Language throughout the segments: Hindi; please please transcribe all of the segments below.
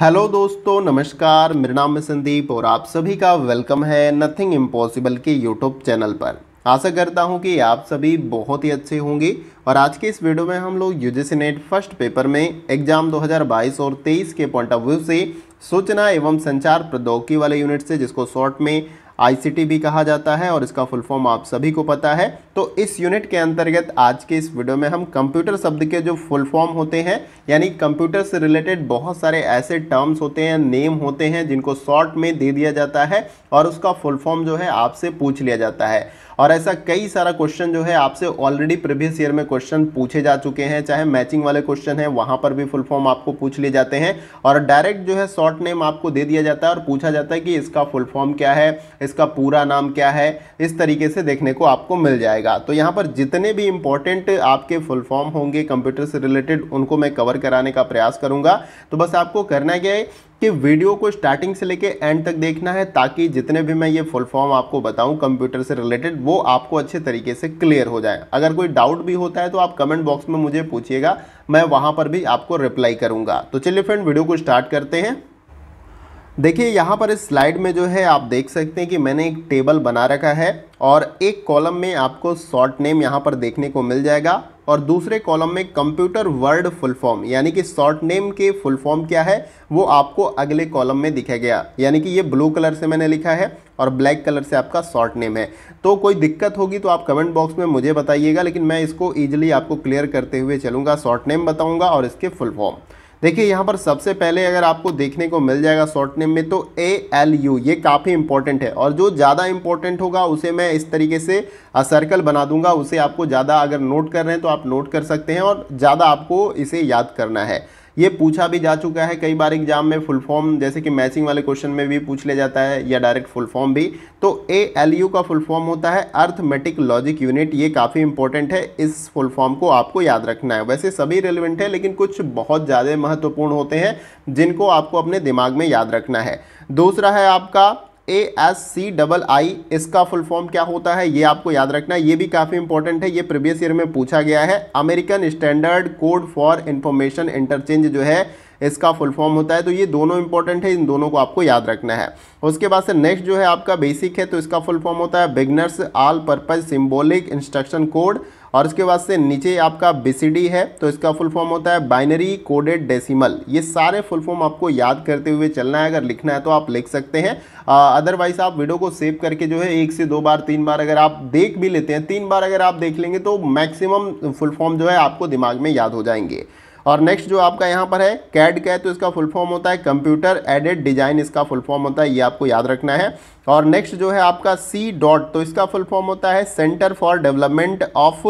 हेलो दोस्तों नमस्कार मेरा नाम है संदीप और आप सभी का वेलकम है नथिंग इम्पॉसिबल के यूट्यूब चैनल पर आशा करता हूं कि आप सभी बहुत ही अच्छे होंगे और आज के इस वीडियो में हम लोग यूजीसी नेट फर्स्ट पेपर में एग्जाम 2022 और 23 के पॉइंट ऑफ व्यू से सूचना एवं संचार प्रौद्योगिकी वाले यूनिट से जिसको शॉर्ट में आई भी कहा जाता है और इसका फुल फॉर्म आप सभी को पता है तो इस यूनिट के अंतर्गत आज के इस वीडियो में हम कंप्यूटर शब्द के जो फुल फॉर्म होते हैं यानी कंप्यूटर से रिलेटेड बहुत सारे ऐसे टर्म्स होते हैं नेम होते हैं जिनको शॉर्ट में दे दिया जाता है और उसका फुल फॉर्म जो है आपसे पूछ लिया जाता है और ऐसा कई सारा क्वेश्चन जो है आपसे ऑलरेडी प्रीवियस ईयर में क्वेश्चन पूछे जा चुके हैं चाहे मैचिंग वाले क्वेश्चन हैं वहाँ पर भी फुल फॉर्म आपको पूछ लिए जाते हैं और डायरेक्ट जो है शॉर्ट नेम आपको दे दिया जाता है और पूछा जाता है कि इसका फुल फॉर्म क्या है इसका पूरा नाम क्या है इस तरीके से देखने को आपको मिल जाएगा जाएगा तो यहाँ पर जितने भी इंपॉर्टेंट आपके फुल फॉर्म होंगे कंप्यूटर से रिलेटेड उनको मैं कवर कराने का प्रयास करूँगा तो बस आपको करना क्या है कि वीडियो को स्टार्टिंग से लेके एंड तक देखना है ताकि जितने भी मैं ये फुल फॉर्म आपको बताऊं कंप्यूटर से रिलेटेड वो आपको अच्छे तरीके से क्लियर हो जाए अगर कोई डाउट भी होता है तो आप कमेंट बॉक्स में मुझे पूछिएगा मैं वहां पर भी आपको रिप्लाई करूंगा तो चलिए फ्रेंड वीडियो को स्टार्ट करते हैं देखिए यहाँ पर इस स्लाइड में जो है आप देख सकते हैं कि मैंने एक टेबल बना रखा है और एक कॉलम में आपको शॉर्ट नेम यहाँ पर देखने को मिल जाएगा और दूसरे कॉलम में कंप्यूटर वर्ड फुल फॉर्म यानी कि शॉर्ट नेम के फुल फॉर्म क्या है वो आपको अगले कॉलम में दिखा गया यानी कि ये ब्लू कलर से मैंने लिखा है और ब्लैक कलर से आपका शॉर्ट नेम है तो कोई दिक्कत होगी तो आप कमेंट बॉक्स में मुझे बताइएगा लेकिन मैं इसको ईजिली आपको क्लियर करते हुए चलूँगा शॉर्ट नेम बताऊँगा और इसके फुल फॉर्म देखिए यहाँ पर सबसे पहले अगर आपको देखने को मिल जाएगा शॉर्ट नेम में तो ए एल यू ये काफ़ी इंपॉर्टेंट है और जो ज़्यादा इंपॉर्टेंट होगा उसे मैं इस तरीके से सर्कल बना दूंगा उसे आपको ज़्यादा अगर नोट कर रहे हैं तो आप नोट कर सकते हैं और ज़्यादा आपको इसे याद करना है ये पूछा भी जा चुका है कई बार एग्जाम में फुल फॉर्म जैसे कि मैचिंग वाले क्वेश्चन में भी पूछ लिया जाता है या डायरेक्ट फुल फॉर्म भी तो ए एल यू का फुल फॉर्म होता है अर्थमेटिक लॉजिक यूनिट ये काफ़ी इंपॉर्टेंट है इस फुल फॉर्म को आपको याद रखना है वैसे सभी रेलिवेंट है लेकिन कुछ बहुत ज़्यादा महत्वपूर्ण होते हैं जिनको आपको अपने दिमाग में याद रखना है दूसरा है आपका ए एस सी डबल आई इसका फुल फॉर्म क्या होता है ये आपको याद रखना है ये भी काफ़ी इंपॉर्टेंट है ये प्रीवियस ईयर में पूछा गया है American standard code for information interchange जो है इसका फुल फॉर्म होता है तो ये दोनों इंपॉर्टेंट है इन दोनों को आपको याद रखना है उसके बाद से नेक्स्ट जो है आपका बेसिक है तो इसका फुल फॉर्म होता है beginners all purpose symbolic instruction code और उसके बाद से नीचे आपका बी है तो इसका फुल फॉर्म होता है बाइनरी कोडेड डेसिमल ये सारे फुल फॉर्म आपको याद करते हुए चलना है अगर लिखना है तो आप लिख सकते हैं अदरवाइज आप वीडियो को सेव करके जो है एक से दो बार तीन बार अगर आप देख भी लेते हैं तीन बार अगर आप देख लेंगे तो मैक्सिमम फुल फॉर्म जो है आपको दिमाग में याद हो जाएंगे और नेक्स्ट जो आपका यहाँ पर है कैड का है तो इसका फुल फॉर्म होता है कंप्यूटर एडेड डिजाइन इसका फुल फॉर्म होता है ये आपको याद रखना है और नेक्स्ट जो है आपका सी डॉट तो इसका फुल फॉर्म होता है centre for development of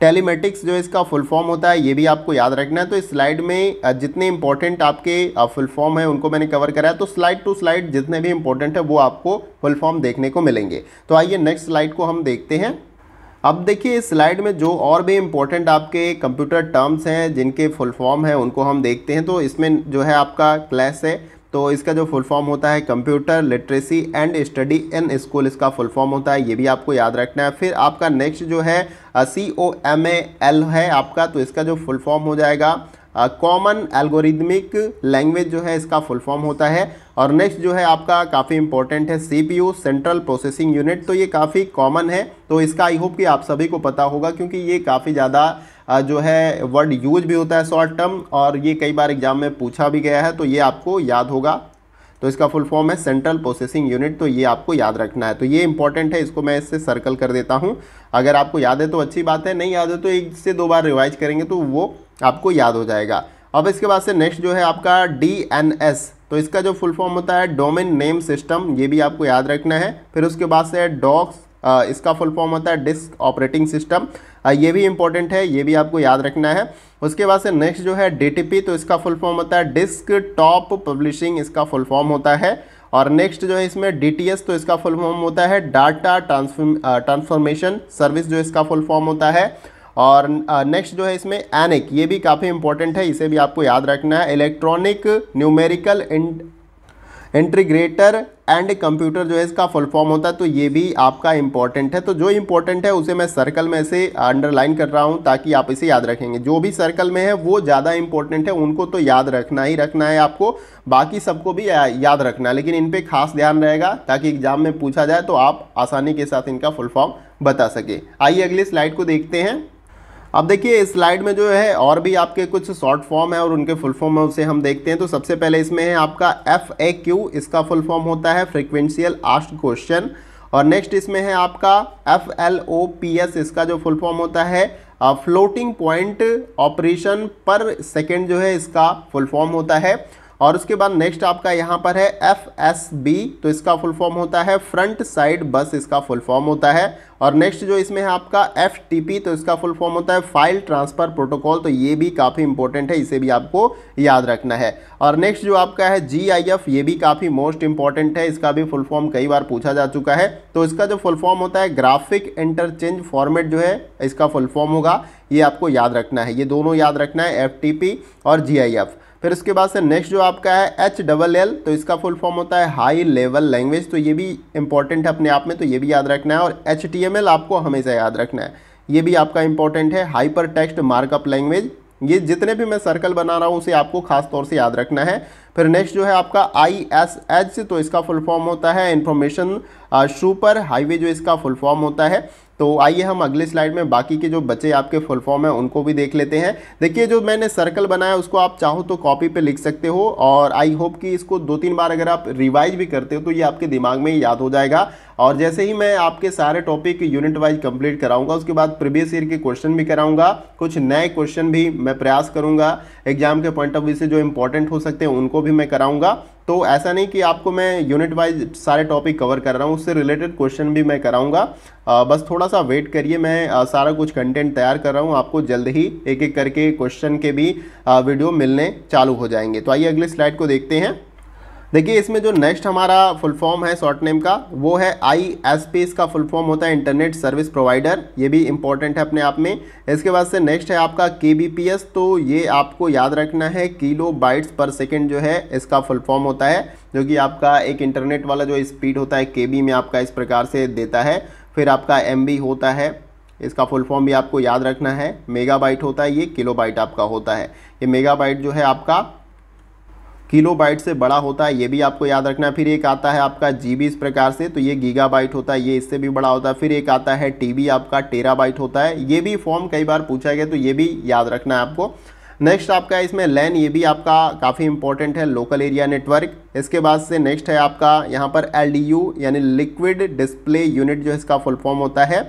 telematics जो इसका फुल फॉर्म होता है ये भी आपको याद रखना है तो इस स्लाइड में जितने इंपॉर्टेंट आपके फुल फॉर्म है उनको मैंने कवर करा है तो स्लाइड टू स्लाइड जितने भी इंपॉर्टेंट है वो आपको फुल फॉर्म देखने को मिलेंगे तो आइए नेक्स्ट स्लाइड को हम देखते हैं अब देखिए इस स्लाइड में जो और भी इम्पोर्टेंट आपके कंप्यूटर टर्म्स हैं जिनके फुल फॉर्म हैं उनको हम देखते हैं तो इसमें जो है आपका क्लास है तो इसका जो फुल फॉर्म होता है computer literacy and study in school इसका फुल फॉर्म होता है ये भी आपको याद रखना है फिर आपका नेक्स्ट जो है सी ओ एम ए एल है आपका तो इसका जो फुल फॉर्म हो जाएगा कॉमन एल्गोरिदमिक लैंग्वेज जो है इसका फुल फॉर्म होता है और नेक्स्ट जो है आपका काफ़ी इंपॉर्टेंट है सीपीयू सेंट्रल प्रोसेसिंग यूनिट तो ये काफ़ी कॉमन है तो इसका आई होप कि आप सभी को पता होगा क्योंकि ये काफ़ी ज़्यादा जो है वर्ड यूज भी होता है शॉर्ट टर्म और ये कई बार एग्जाम में पूछा भी गया है तो ये आपको याद होगा तो इसका फुल फॉर्म है सेंट्रल प्रोसेसिंग यूनिट तो ये आपको याद रखना है तो ये इंपॉर्टेंट है इसको मैं इससे सर्कल कर देता हूँ अगर आपको याद है तो अच्छी बात है नहीं याद है तो एक से दो बार रिवाइज करेंगे तो वो आपको याद हो जाएगा अब इसके बाद से नेक्स्ट जो है आपका डी एन एस तो इसका जो फुल फॉर्म होता है डोमेन नेम सिस्टम ये भी आपको याद रखना है फिर उसके बाद से डॉक्स इसका फुल फॉर्म होता है डिस्क ऑपरेटिंग सिस्टम ये भी इंपॉर्टेंट है ये भी आपको याद रखना है उसके बाद से नेक्स्ट जो है डी तो इसका फुल फॉर्म होता है डिस्क टॉप पब्लिशिंग इसका फुल फॉर्म होता है और नेक्स्ट जो है इसमें डी तो इसका फुल फॉर्म होता है डाटा ट्रांसफॉर्मेशन सर्विस जो इसका फुल फॉर्म होता है और नेक्स्ट जो है इसमें एनिक ये भी काफ़ी इंपॉर्टेंट है इसे भी आपको याद रखना है electronic numerical integrator and computer जो है इसका फुल फॉर्म होता है तो ये भी आपका इंपॉर्टेंट है तो जो इंपॉर्टेंट है उसे मैं सर्कल में से अंडरलाइन कर रहा हूँ ताकि आप इसे याद रखेंगे जो भी सर्कल में है वो ज़्यादा इंपॉर्टेंट है उनको तो याद रखना ही रखना है आपको बाकी सबको भी याद रखना है लेकिन इन पर खास ध्यान रहेगा ताकि एग्जाम में पूछा जाए तो आप आसानी के साथ इनका फुल फॉर्म बता सके आइए अगली स्लाइड को देखते हैं अब देखिए इस स्लाइड में जो है और भी आपके कुछ शॉर्ट फॉर्म है और उनके फुल फॉर्म है उसे हम देखते हैं तो सबसे पहले इसमें है आपका एफ ए क्यू इसका फुल फॉर्म होता है फ्रिक्वेंशियल आस्ट क्वेश्चन और नेक्स्ट इसमें है आपका F L O P S इसका जो फुल फॉर्म होता है floating point operation per second जो है इसका फुल फॉर्म होता है और उसके बाद नेक्स्ट आपका यहाँ पर है एफ एस बी तो इसका फुल फॉर्म होता है फ्रंट साइड बस इसका फुल फॉर्म होता है और नेक्स्ट जो इसमें है आपका एफ टी पी तो इसका फुल फॉर्म होता है फाइल ट्रांसफ़र प्रोटोकॉल तो ये भी काफ़ी इंपॉर्टेंट है इसे भी आपको याद रखना है और नेक्स्ट जो आपका है जी आई एफ ये भी काफ़ी मोस्ट इंपॉर्टेंट है इसका भी फुल फॉर्म कई बार पूछा जा चुका है तो इसका जो फुल फॉर्म होता है ग्राफिक इंटरचेंज फॉर्मेट जो है इसका फुल फॉर्म होगा ये आपको याद रखना है ये दोनों याद रखना है एफ टी पी और जी आई एफ फिर उसके बाद से नेक्स्ट जो आपका है एच डबल एल तो इसका फुल फॉर्म होता है हाई लेवल लैंग्वेज तो ये भी इंपॉर्टेंट है अपने आप में तो ये भी याद रखना है और एच टी एम एल आपको हमेशा याद रखना है ये भी आपका इंपॉर्टेंट है हाइपर टेक्स्ट मार्कअप लैंग्वेज ये जितने भी मैं सर्कल बना रहा हूँ उसे आपको खास तौर से याद रखना है फिर नेक्स्ट जो है आपका आई एस एच तो इसका फुल फॉर्म होता है इन्फॉर्मेशन सुपर हाईवे जो इसका फुल फॉर्म होता है तो आइए हम अगले स्लाइड में बाकी के जो बचे आपके फुल फॉर्म हैं उनको भी देख लेते हैं देखिए जो मैंने सर्कल बनाया उसको आप चाहो तो कॉपी पे लिख सकते हो और आई होप कि इसको दो तीन बार अगर आप रिवाइज भी करते हो तो ये आपके दिमाग में ही याद हो जाएगा और जैसे ही मैं आपके सारे टॉपिक यूनिट वाइज कंप्लीट कराऊंगा उसके बाद प्रीवियस ईयर के क्वेश्चन भी कराऊंगा कुछ नए क्वेश्चन भी मैं प्रयास करूंगा एग्जाम के पॉइंट ऑफ व्यू से जो इंपॉर्टेंट हो सकते हैं उनको भी मैं कराऊंगा तो ऐसा नहीं कि आपको मैं यूनिट वाइज सारे टॉपिक कवर कर रहा हूँ उससे रिलेटेड क्वेश्चन भी मैं कराऊंगा बस थोड़ा सा वेट करिए मैं आ, सारा कुछ कंटेंट तैयार कर रहा हूँ आपको जल्द ही एक एक करके क्वेश्चन के भी आ, वीडियो मिलने चालू हो जाएंगे तो आइए अगले स्लाइड को देखते हैं देखिए इसमें जो नेक्स्ट हमारा फुल फॉर्म है शॉर्ट नेम का वो है आई एस पी इसका फुल फॉर्म होता है इंटरनेट सर्विस प्रोवाइडर ये भी इंपॉर्टेंट है अपने आप में इसके बाद से नेक्स्ट है आपका के बी पी एस तो ये आपको याद रखना है किलो बाइट्स पर सेकेंड जो है इसका फुल फॉर्म होता है जो कि आपका एक इंटरनेट वाला जो स्पीड होता है के बी में आपका इस प्रकार से देता है फिर आपका एम बी होता है इसका फुल फॉर्म भी आपको याद रखना है मेगाबाइट होता है ये किलोबाइट आपका होता है ये मेगाबाइट जो है आपका किलोबाइट से बड़ा होता है ये भी आपको याद रखना है फिर एक आता है आपका जी इस प्रकार से तो ये गीगाबाइट होता है ये इससे भी बड़ा होता है फिर एक आता है टीबी आपका टेराबाइट होता है ये भी फॉर्म कई बार पूछा गया तो ये भी याद रखना है आपको नेक्स्ट आपका इसमें लैन ये भी आपका काफ़ी इंपॉर्टेंट है लोकल एरिया नेटवर्क इसके बाद से नेक्स्ट है आपका यहाँ पर एल यानी लिक्विड डिस्प्ले यूनिट जो इसका फुल फॉर्म होता है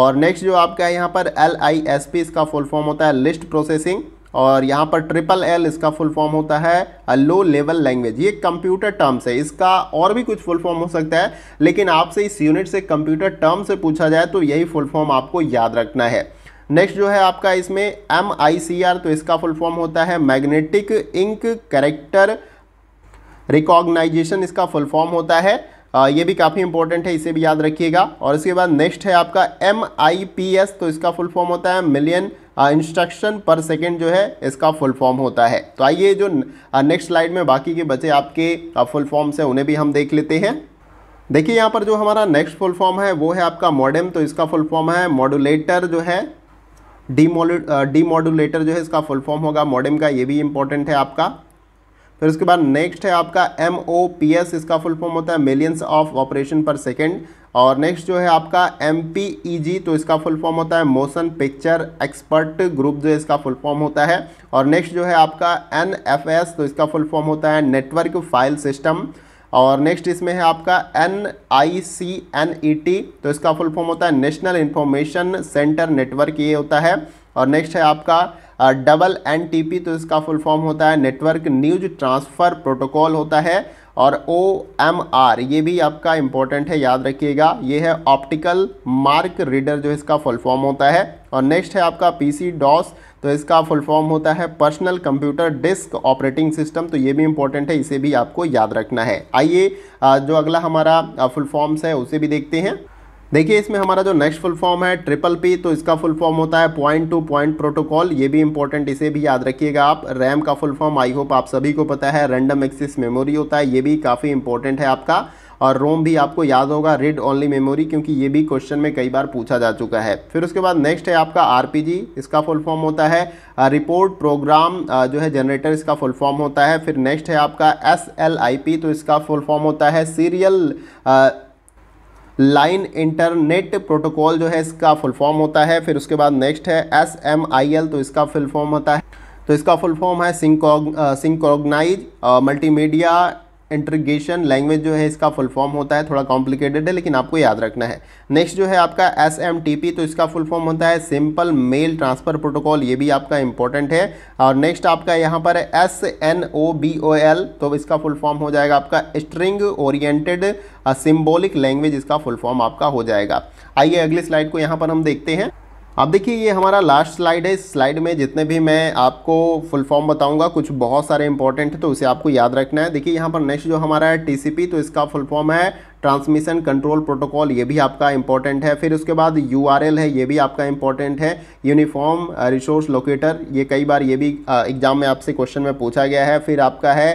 और नेक्स्ट जो आपका है यहाँ पर एल इसका फुल फॉर्म होता है लिस्ट प्रोसेसिंग और यहाँ पर ट्रिपल एल इसका फुल फॉर्म होता है लो लेवल लैंग्वेज ये कंप्यूटर टर्म्स है इसका और भी कुछ फुल फॉर्म हो सकता है लेकिन आपसे इस यूनिट से कंप्यूटर टर्म से पूछा जाए तो यही फुल फॉर्म आपको याद रखना है नेक्स्ट जो है आपका इसमें एम आई सी आर तो इसका फुल फॉर्म होता है मैग्नेटिक इंक करेक्टर रिकॉग्नाइजेशन इसका फुल फॉर्म होता है आ, ये भी काफ़ी इंपॉर्टेंट है इसे भी याद रखिएगा और इसके बाद नेक्स्ट है आपका एम आई पी एस तो इसका फुल फॉर्म होता है मिलियन इंस्ट्रक्शन पर सेकेंड जो है इसका फुल फॉर्म होता है तो आइए जो नेक्स्ट स्लाइड में बाकी के बचे आपके फुल फॉर्म्स हैं उन्हें भी हम देख लेते हैं देखिए यहाँ पर जो हमारा नेक्स्ट फुल फॉर्म है वो है आपका मॉडेम तो इसका फुल फॉर्म है मॉडुलेटर जो है डी मॉडुलेटर जो है इसका फुल फॉर्म होगा मॉडेम का ये भी इंपॉर्टेंट है आपका फिर उसके बाद नेक्स्ट है आपका एम ओ पी एस इसका फुल फॉर्म होता है millions of operation per second और नेक्स्ट जो है आपका एम e तो इसका फुल फॉर्म होता है मोशन पिक्चर एक्सपर्ट ग्रुप जो इसका फुल फॉर्म होता है और नेक्स्ट जो है आपका एन तो इसका फुल फॉर्म होता है नेटवर्क फाइल सिस्टम और नेक्स्ट इसमें है आपका N I C N E T तो इसका फुल फॉर्म होता है नेशनल इन्फॉर्मेशन सेंटर नेटवर्क ये होता है और नेक्स्ट है आपका डबल एन टी पी तो इसका फुल फॉर्म होता है नेटवर्क न्यूज ट्रांसफ़र प्रोटोकॉल होता है और ओ एम आर ये भी आपका इंपॉर्टेंट है याद रखिएगा ये है ऑप्टिकल मार्क रीडर जो इसका फुल फॉर्म होता है और नेक्स्ट है आपका पी सी डॉस तो इसका फुल फॉर्म होता है personal computer disk operating system तो ये भी इंपॉर्टेंट है इसे भी आपको याद रखना है आइए जो अगला हमारा फुल फॉर्म्स है उसे भी देखते हैं देखिए इसमें हमारा जो नेक्स्ट फुल फॉर्म है ट्रिपल पी तो इसका फुल फॉर्म होता है पॉइंट टू पॉइंट प्रोटोकॉल ये भी इंपॉर्टेंट इसे भी याद रखिएगा आप रैम का फुल फॉर्म आई होप आप सभी को पता है रैंडम एक्सिस मेमोरी होता है ये भी काफ़ी इंपॉर्टेंट है आपका और रोम भी आपको याद होगा रीड ओनली मेमोरी क्योंकि ये भी क्वेश्चन में कई बार पूछा जा चुका है फिर उसके बाद नेक्स्ट है आपका आर इसका फुल फॉर्म होता है रिपोर्ट प्रोग्राम जो है जनरेटर इसका फुल फॉर्म होता है फिर नेक्स्ट है आपका एस तो इसका फुल फॉर्म होता है सीरियल लाइन इंटरनेट प्रोटोकॉल जो है इसका फुल फॉर्म होता है फिर उसके बाद नेक्स्ट है एस एम आई एल तो इसका फुल फॉर्म होता है तो इसका फुल फॉर्म है सिंकोग मल्टी मल्टीमीडिया इंट्रीगेशन लैंग्वेज जो है इसका फुल फॉर्म होता है थोड़ा कॉम्प्लिकेटेड है लेकिन आपको याद रखना है नेक्स्ट जो है आपका एस तो इसका फुल फॉर्म होता है सिंपल मेल ट्रांसफ़र प्रोटोकॉल ये भी आपका इंपॉर्टेंट है और नेक्स्ट आपका यहाँ पर S N O B O L तो इसका फुल फॉर्म हो जाएगा आपका स्ट्रिंग ओरिएंटेड सिम्बोलिक लैंग्वेज इसका फुल फॉर्म आपका हो जाएगा आइए अगली स्लाइड को यहाँ पर हम देखते हैं अब देखिए ये हमारा लास्ट स्लाइड है इस स्लाइड में जितने भी मैं आपको फुल फॉर्म बताऊंगा कुछ बहुत सारे इंपॉर्टेंट है तो उसे आपको याद रखना है देखिए यहाँ पर नेक्स्ट जो हमारा है टीसीपी तो इसका फुल फॉर्म है ट्रांसमिशन कंट्रोल प्रोटोकॉल ये भी आपका इंपॉर्टेंट है फिर उसके बाद यू है ये भी आपका इंपॉर्टेंट है यूनिफॉर्म रिसोर्स लोकेटर ये कई बार ये भी एग्जाम uh, में आपसे क्वेश्चन में पूछा गया है फिर आपका है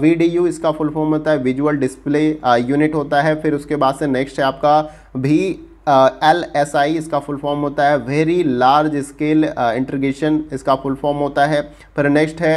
वी डी यू इसका फुल फॉर्म होता है विजुअल डिस्प्ले यूनिट होता है फिर उसके बाद से नेक्स्ट है आपका भी एल एस आई इसका फुल फॉर्म होता है वेरी लार्ज स्केल इंट्रीगेशन इसका फुल फॉर्म होता है फिर नेक्स्ट है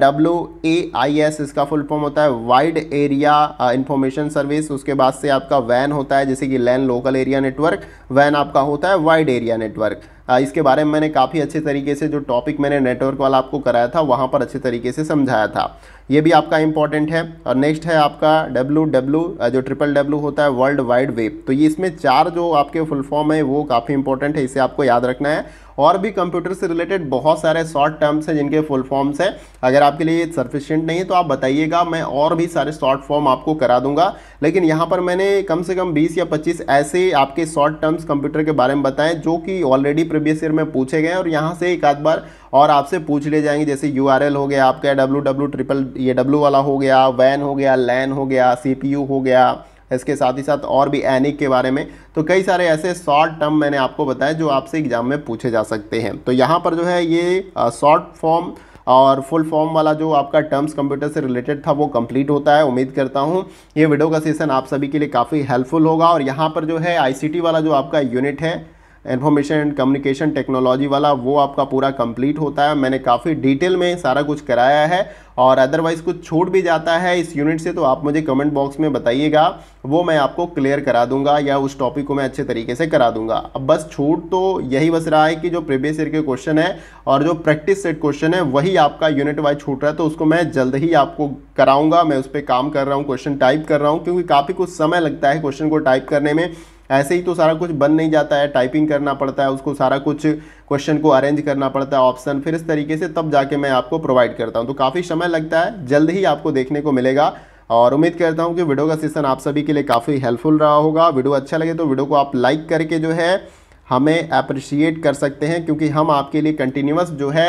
डब्ल्यू ए आई एस इसका फुल फॉर्म होता है वाइड एरिया इंफॉर्मेशन सर्विस उसके बाद से आपका वैन होता है जैसे कि लैन लोकल एरिया नेटवर्क वैन आपका होता है वाइड एरिया नेटवर्क इसके बारे में मैंने काफ़ी अच्छे तरीके से जो टॉपिक मैंने नेटवर्क वाला आपको कराया था वहाँ पर अच्छे तरीके से समझाया था ये भी आपका इंपॉर्टेंट है और नेक्स्ट है आपका डब्लू डब्लू जो ट्रिपल डब्लू होता है वर्ल्ड वाइड वेब तो ये इसमें चार जो आपके फुल फॉर्म है वो काफ़ी इंपॉर्टेंट है इसे आपको याद रखना है और भी कंप्यूटर से रिलेटेड बहुत सारे शॉर्ट टर्म्स हैं जिनके फुल फॉर्म्स हैं अगर आपके लिए सफिशियंट नहीं है तो आप बताइएगा मैं और भी सारे शॉर्ट फॉर्म आपको करा दूंगा लेकिन यहाँ पर मैंने कम से कम बीस या पच्चीस ऐसे आपके शॉर्ट टर्म्स कंप्यूटर के बारे में बताएं जो कि ऑलरेडी प्रीवियस ईयर में पूछे गए हैं और यहाँ से एक आध बार और आपसे पूछ ले जाएंगे जैसे यू हो गया आपका डब्ल्यू डब्ल्यू ट्रिपल ये डब्ल्यू वाला हो गया वैन हो गया लैन हो गया सी हो गया इसके साथ ही साथ और भी एनिक के बारे में तो कई सारे ऐसे शॉर्ट टर्म मैंने आपको बताए जो आपसे एग्जाम में पूछे जा सकते हैं तो यहाँ पर जो है ये शॉर्ट फॉर्म और फुल फॉर्म वाला जो आपका टर्म्स कंप्यूटर से रिलेटेड था वो कंप्लीट होता है उम्मीद करता हूँ ये वीडियो का सेशन आप सभी के लिए काफ़ी हेल्पफुल होगा और यहाँ पर जो है आईसीटी वाला जो आपका यूनिट है इन्फॉर्मेशन एंड कम्युनिकेशन टेक्नोलॉजी वाला वो आपका पूरा कंप्लीट होता है मैंने काफ़ी डिटेल में सारा कुछ कराया है और अदरवाइज़ कुछ छूट भी जाता है इस यूनिट से तो आप मुझे कमेंट बॉक्स में बताइएगा वो मैं आपको क्लियर करा दूंगा या उस टॉपिक को मैं अच्छे तरीके से करा दूंगा अब बस छूट तो यही बस रहा है कि जो प्रीवियस ईयर के क्वेश्चन है और जो प्रैक्टिस सेट क्वेश्चन है वही आपका यूनिट वाइज छूट रहा है तो उसको मैं जल्द ही आपको कराऊंगा मैं उस पर काम कर रहा हूँ क्वेश्चन टाइप कर रहा हूँ क्योंकि काफ़ी कुछ समय लगता है क्वेश्चन को टाइप करने में ऐसे ही तो सारा कुछ बन नहीं जाता है टाइपिंग करना पड़ता है उसको सारा कुछ क्वेश्चन को अरेंज करना पड़ता है ऑप्शन फिर इस तरीके से तब जाके मैं आपको प्रोवाइड करता हूँ तो काफ़ी समय लगता है जल्द ही आपको देखने को मिलेगा और उम्मीद करता हूँ कि वीडियो का सेशन आप सभी के लिए काफ़ी हेल्पफुल रहा होगा वीडियो अच्छा लगे तो वीडियो को आप लाइक करके जो है हमें अप्रिशिएट कर सकते हैं क्योंकि हम आपके लिए कंटिन्यूस जो है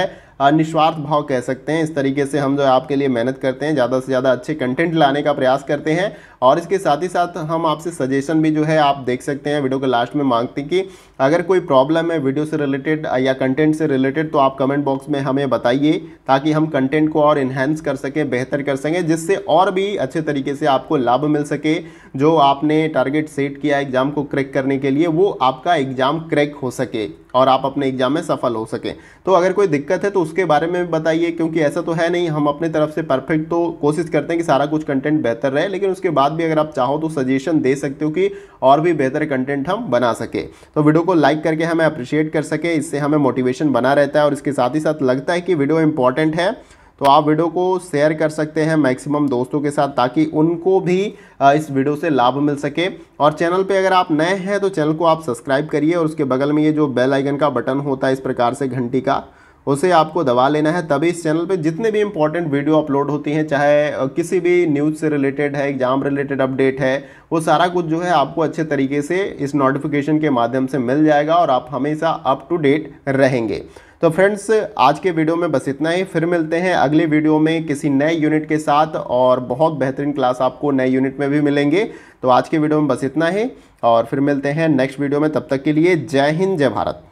निस्वार्थ भाव कह सकते हैं इस तरीके से हम जो है आपके लिए मेहनत करते हैं ज़्यादा से ज़्यादा अच्छे कंटेंट लाने का प्रयास करते हैं और इसके साथ ही साथ हम आपसे सजेशन भी जो है आप देख सकते हैं वीडियो के लास्ट में मांगते हैं कि अगर कोई प्रॉब्लम है वीडियो से रिलेटेड या कंटेंट से रिलेटेड तो आप कमेंट बॉक्स में हमें बताइए ताकि हम कंटेंट को और इन्हेंस कर सकें बेहतर कर सकें जिससे और भी अच्छे तरीके से आपको लाभ मिल सके जो आपने टारगेट सेट किया एग्ज़ाम को क्रैक करने के लिए वो आपका एग्ज़ाम क्रैक हो सके और आप अपने एग्जाम में सफल हो सकें तो अगर कोई दिक्कत है तो उसके बारे में बताइए क्योंकि ऐसा तो है नहीं हम अपने तरफ से परफेक्ट तो कोशिश करते हैं कि सारा कुछ कंटेंट बेहतर रहे लेकिन उसके बाद भी अगर आप चाहो तो सजेशन दे सकते हो कि और भी बेहतर कंटेंट हम बना सके तो वीडियो को लाइक करके हमें अप्रिशिएट कर सके इससे हमें मोटिवेशन बना रहता है और इसके साथ ही साथ लगता है कि वीडियो इंपॉर्टेंट है तो आप वीडियो को शेयर कर सकते हैं मैक्सिमम दोस्तों के साथ ताकि उनको भी इस वीडियो से लाभ मिल सके और चैनल पे अगर आप नए हैं तो चैनल को आप सब्सक्राइब करिए और उसके बगल में ये जो बेल आइकन का बटन होता है इस प्रकार से घंटी का उसे आपको दबा लेना है तभी इस चैनल पे जितने भी इंपॉर्टेंट वीडियो अपलोड होती हैं चाहे किसी भी न्यूज़ से रिलेटेड है एग्जाम रिलेटेड अपडेट है वो सारा कुछ जो है आपको अच्छे तरीके से इस नोटिफिकेशन के माध्यम से मिल जाएगा और आप हमेशा अप टू डेट रहेंगे तो फ्रेंड्स आज के वीडियो में बस इतना ही फिर मिलते हैं अगले वीडियो में किसी नए यूनिट के साथ और बहुत बेहतरीन क्लास आपको नए यूनिट में भी मिलेंगे तो आज के वीडियो में बस इतना ही और फिर मिलते हैं नेक्स्ट वीडियो में तब तक के लिए जय हिंद जय भारत